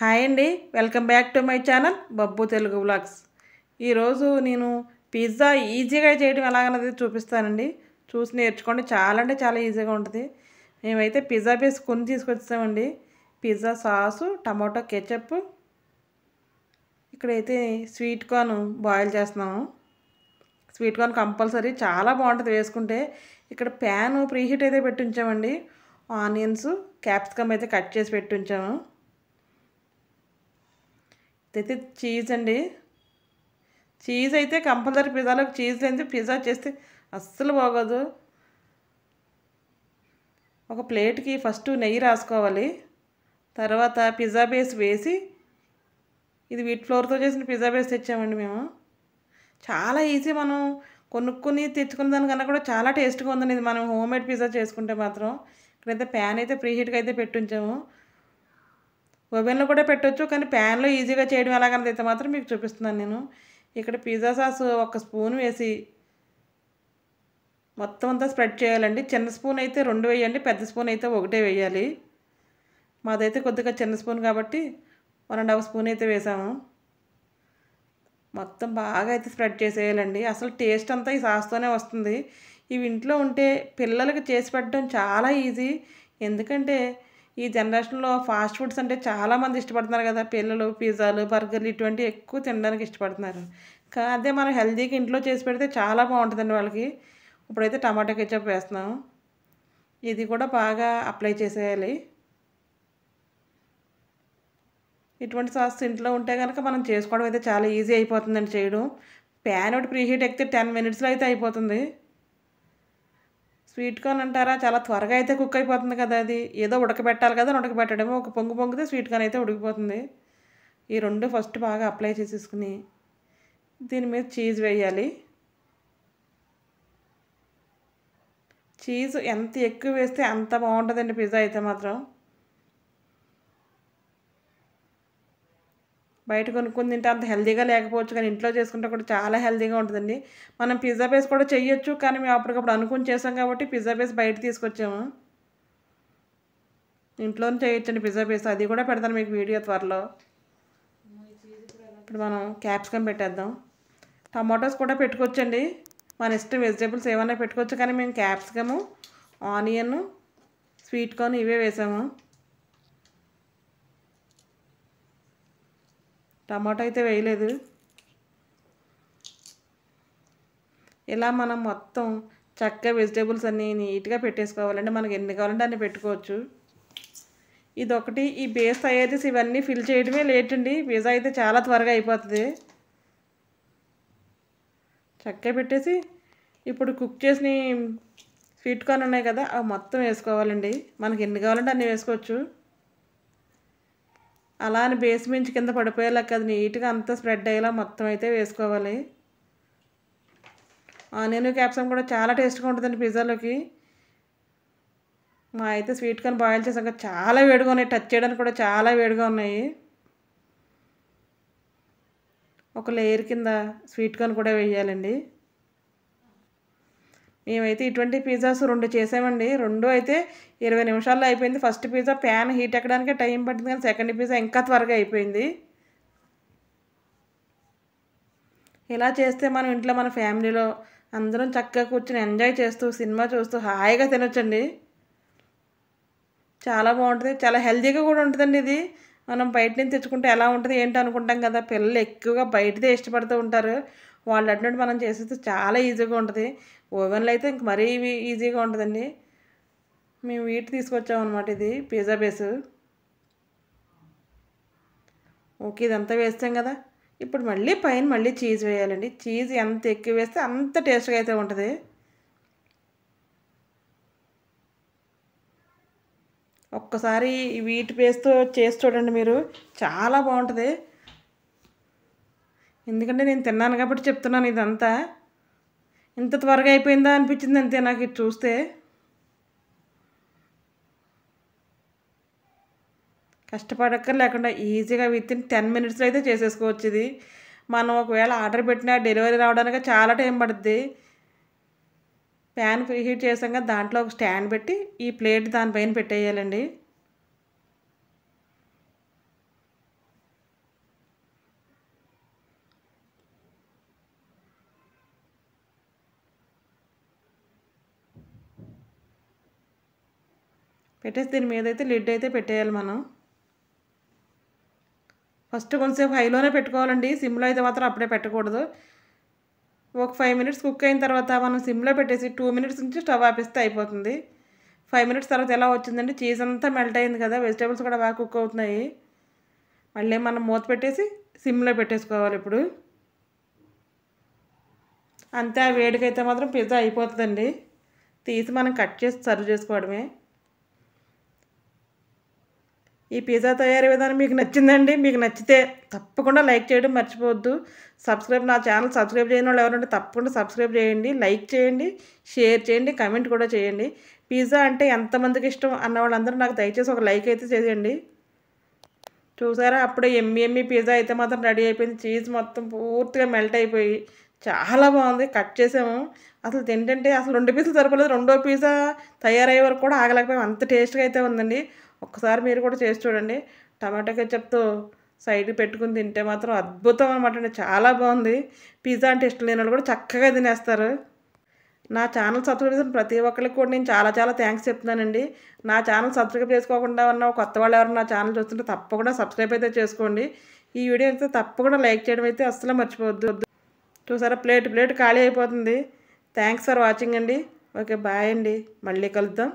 hi అండి welcome back to my channel Babbu Telugu blogs ఈరోజు నేను పిజ్జా ఈజీగా చేయడం ఎలాగన్నది చూపిస్తానండి చూసి నేర్చుకోండి చాలా అంటే చాలా ఈజీగా ఉంటుంది మేమైతే పిజ్జా బేస్ కొన్ని తీసుకొచ్చామండి పిజ్జా సాసు టమాటో కెచప్ ఇక్కడైతే స్వీట్ కార్న్ బాయిల్ చేస్తున్నాము స్వీట్ కార్న్ కంపల్సరీ చాలా బాగుంటుంది వేసుకుంటే ఇక్కడ ప్యాను ప్రీహీట్ అయితే పెట్టి ఉంచామండి ఆనియన్స్ క్యాప్సికమ్ అయితే కట్ చేసి పెట్టి ఉంచాము తెతి చీజ్ అండి చీజ్ అయితే కంపల్సరీ పిజ్జాలో చీజ్ లేని పిజ్జా చేస్తే అస్సలు బాగోదు ఒక ప్లేట్కి ఫస్ట్ నెయ్యి రాసుకోవాలి తర్వాత పిజ్జా బేస్ వేసి ఇది వీట్ ఫ్లోర్తో చేసిన పిజ్జా బేస్ తెచ్చామండి మేము చాలా ఈజీ మనం కొనుక్కుని తెచ్చుకున్న దానికన్నా కూడా చాలా టేస్ట్గా ఉందండి ఇది మనం హోమ్ మేడ్ పిజ్జా చేసుకుంటే మాత్రం ఇక్కడైతే ప్యాన్ అయితే ప్రీహీట్గా అయితే పెట్టుంచాము ఓవెన్లో కూడా పెట్టవచ్చు కానీ ప్యాన్లో ఈజీగా చేయడం ఎలాగనైతే మాత్రం మీకు చూపిస్తున్నాను నేను ఇక్కడ పిజ్జా సాస్ ఒక స్పూన్ వేసి మొత్తం అంతా స్ప్రెడ్ చేయాలండి చిన్న స్పూన్ అయితే రెండు వేయండి పెద్ద స్పూన్ అయితే ఒకటే వేయాలి మాదైతే కొద్దిగా చిన్న స్పూన్ కాబట్టి వన్ అండ్ హాఫ్ స్పూన్ అయితే వేసాము మొత్తం బాగా అయితే స్ప్రెడ్ చేసేయాలండి అసలు టేస్ట్ అంతా ఈ సాస్తోనే వస్తుంది ఇవి ఇంట్లో ఉంటే పిల్లలకి చేసి పెట్టడం చాలా ఈజీ ఎందుకంటే ఈ జనరేషన్లో ఫాస్ట్ ఫుడ్స్ అంటే చాలామంది ఇష్టపడుతున్నారు కదా పిల్లలు పిజ్జాలు బర్గర్లు ఇటువంటివి ఎక్కువ తినడానికి ఇష్టపడుతున్నారు అదే మనం హెల్తీగా ఇంట్లో చేసి పెడితే చాలా బాగుంటుందండి వాళ్ళకి ఇప్పుడైతే టమాటా కెచప్ వేస్తున్నాం ఇది కూడా బాగా అప్లై చేసేయాలి ఇటువంటి సాస్ ఇంట్లో ఉంటే కనుక మనం చేసుకోవడం అయితే చాలా ఈజీ అయిపోతుందండి చేయడం ప్యాన్ ఒకటి ప్రీహీట్ ఎక్కితే టెన్ మినిట్స్లో అయితే అయిపోతుంది స్వీట్ కార్న్ అంటారా చాలా త్వరగా అయితే కుక్ అయిపోతుంది కదా అది ఏదో ఉడకబెట్టాలి కదా ఉడకబెట్టడమే ఒక పొంగు పొంగితే స్వీట్ కార్న్ అయితే ఉడికిపోతుంది ఈ రెండు ఫస్ట్ బాగా అప్లై చేసేసుకుని దీని మీద చీజ్ వేయాలి చీజ్ ఎంత ఎక్కువ వేస్తే అంత బాగుంటుందండి పిజ్జా అయితే మాత్రం బయట కొనుక్కుని తింటే అంత హెల్దీగా లేకపోవచ్చు కానీ ఇంట్లో చేసుకుంటే కూడా చాలా హెల్దీగా ఉంటుందండి మనం పిజ్జా బేస్ కూడా చేయొచ్చు కానీ మేము అప్పటికప్పుడు అనుకుని చేసాం కాబట్టి పిజ్జా బేస్ బయట తీసుకొచ్చాము ఇంట్లోనే చేయొచ్చండి పిజ్జా బేస్ అది కూడా పెడతాను మీకు వీడియో త్వరలో ఇప్పుడు మనం క్యాప్సికమ్ పెట్టేద్దాం టమాటోస్ కూడా పెట్టుకోవచ్చండి మన ఇష్టం వెజిటేబుల్స్ ఏమైనా పెట్టుకోవచ్చు కానీ మేము క్యాప్సికము ఆనియన్ స్వీట్ కార్న్ ఇవే వేసాము టమాటో అయితే వేయలేదు ఇలా మనం మొత్తం చక్కగా వెజిటేబుల్స్ అన్నీ నీట్గా పెట్టేసుకోవాలంటే మనకి ఎన్ని కావాలంటే అన్ని పెట్టుకోవచ్చు ఇది ఒకటి ఈ బేస్ అయితే ఇవన్నీ ఫిల్ చేయడమే లేట్ అండి పిజ్జా అయితే చాలా త్వరగా అయిపోతుంది చక్కగా పెట్టేసి ఇప్పుడు కుక్ చేసిన స్వీట్ కార్న్ ఉన్నాయి కదా అవి మొత్తం వేసుకోవాలండి మనకి ఎన్ని కావాలంటే అన్నీ వేసుకోవచ్చు అలా అని బేస్మెంట్ కింద పడిపోయేలా కదా నీట్గా అంతా స్ప్రెడ్ అయ్యేలా మొత్తం అయితే వేసుకోవాలి ఆనియన్ క్యాప్సికమ్ కూడా చాలా టేస్ట్గా ఉంటుందండి పిజ్జాలోకి మా అయితే స్వీట్ కార్న్ బాయిల్ చేసాక చాలా వేడిగా ఉన్నాయి టచ్ చేయడానికి కూడా చాలా వేడిగా ఉన్నాయి ఒక లేయర్ కింద స్వీట్ కార్న్ కూడా వేయాలండి మేమైతే ఇటువంటి పిజ్జాస్ రెండు చేసామండి రెండు అయితే ఇరవై నిమిషాల్లో అయిపోయింది ఫస్ట్ పిజ్జా ప్యాన్ హీట్ ఎక్కడానికే టైం పడుతుంది కానీ సెకండ్ పిజ్జా ఇంకా త్వరగా అయిపోయింది ఇలా చేస్తే మనం ఇంట్లో మన ఫ్యామిలీలో అందరం చక్కగా కూర్చొని ఎంజాయ్ చేస్తూ సినిమా చూస్తూ హాయిగా తినొచ్చండి చాలా బాగుంటుంది చాలా హెల్తీగా కూడా ఉంటుందండి ఇది మనం బయట నుంచి తెచ్చుకుంటే ఎలా ఉంటుంది ఏంటి అనుకుంటాం కదా పిల్లలు ఎక్కువగా బయటదే ఇష్టపడుతూ ఉంటారు వాళ్ళు అటువంటి మనం చేసేది చాలా ఈజీగా ఉంటుంది ఓవెన్లో అయితే ఇంక మరీ ఈజీగా ఉంటుందండి మేము వీటి తీసుకొచ్చామన్నమాట ఇది పిజ్జా బేస్ ఓకే ఇదంతా వేస్తాం కదా ఇప్పుడు మళ్ళీ పైన మళ్ళీ చీజ్ వేయాలండి చీజ్ ఎంత ఎక్కువ వేస్తే అంత టేస్ట్గా అయితే ఉంటుంది ఒక్కసారి వీటి పేస్ట్తో చేసి చూడండి మీరు చాలా బాగుంటుంది ఎందుకంటే నేను తిన్నాను కాబట్టి చెప్తున్నాను ఇదంతా ఇంత త్వరగా అయిపోయిందా అనిపించింది అంతే నాకు ఇది చూస్తే కష్టపడక్కర్ లేకుండా ఈజీగా విత్ ఇన్ టెన్ మినిట్స్లో అయితే చేసేసుకోవచ్చు ఇది మనం ఒకవేళ ఆర్డర్ పెట్టినా డెలివరీ రావడానికి చాలా టైం పడుద్ది ప్యాన్ హీట్ చేసాక దాంట్లో ఒక స్టాండ్ పెట్టి ఈ ప్లేట్ దానిపైన పెట్టేయాలండి పెట్టేసి దీని మీద అయితే లిడ్ అయితే పెట్టేయాలి మనం ఫస్ట్ కొంచెంసేపు హైలోనే పెట్టుకోవాలండి సిమ్లో అయితే మాత్రం అప్పుడే పెట్టకూడదు ఒక ఫైవ్ మినిట్స్ కుక్ అయిన తర్వాత మనం సిమ్లో పెట్టేసి టూ మినిట్స్ నుంచి స్టవ్ ఆపిస్తే అయిపోతుంది ఫైవ్ మినిట్స్ తర్వాత ఎలా వచ్చిందంటే చీజ్ అంతా మెల్ట్ అయింది కదా వెజిటేబుల్స్ కూడా బాగా కుక్ అవుతున్నాయి మళ్ళీ మనం మూత పెట్టేసి సిమ్లో పెట్టేసుకోవాలి ఇప్పుడు అంతే ఆ వేడికైతే మాత్రం పిజ్జా అయిపోతుందండి తీసి మనం కట్ చేసి సర్వ్ చేసుకోవడమే ఈ పిజ్జా తయారీ విధానం మీకు నచ్చిందండి మీకు నచ్చితే తప్పకుండా లైక్ చేయడం మర్చిపోవద్దు సబ్స్క్రైబ్ నా ఛానల్ సబ్స్క్రైబ్ చేయని వాళ్ళు ఎవరంటే తప్పకుండా సబ్స్క్రైబ్ చేయండి లైక్ చేయండి షేర్ చేయండి కమెంట్ కూడా చేయండి పిజ్జా అంటే ఎంతమందికి ఇష్టం అన్న వాళ్ళందరూ నాకు దయచేసి ఒక లైక్ అయితే చేయండి చూసారా అప్పుడే ఎమ్మి ఎమ్మి పిజ్జా అయితే మాత్రం రెడీ అయిపోయింది చీజ్ మొత్తం పూర్తిగా మెల్ట్ అయిపోయి చాలా బాగుంది కట్ చేసాము అసలు ఏంటంటే అసలు రెండు పీసులు సరిపోలేదు రెండో పిజ్జా తయారయ్యే వరకు కూడా ఆగలేకపోయాం అంత టేస్ట్గా అయితే ఉందండి ఒక్కసారి మీరు కూడా చేసి చూడండి టమాటా కెచ్చప్తో సైడ్ పెట్టుకుని తింటే మాత్రం అద్భుతం అనమాట అండి చాలా బాగుంది పిజ్జా అంటే ఇష్టం లేని వాళ్ళు కూడా చక్కగా తినేస్తారు నా ఛానల్ సబ్స్క్రైబ్ చేసిన ప్రతి ఒక్కరికి కూడా నేను చాలా చాలా థ్యాంక్స్ చెప్తున్నానండి నా ఛానల్ సబ్స్క్రైబ్ చేసుకోకుండా ఉన్న కొత్త వాళ్ళు ఎవరైనా నా ఛానల్ చూస్తుంటే తప్పకుండా సబ్స్క్రైబ్ అయితే చేసుకోండి ఈ వీడియో అయితే తప్పకుండా లైక్ చేయడం అయితే అస్సలు మర్చిపోవద్దు చూసారా ప్లేట్ ప్లేట్ ఖాళీ అయిపోతుంది థ్యాంక్స్ ఫర్ వాచింగ్ అండి ఓకే బాయ్ అండి మళ్ళీ కలుద్దాం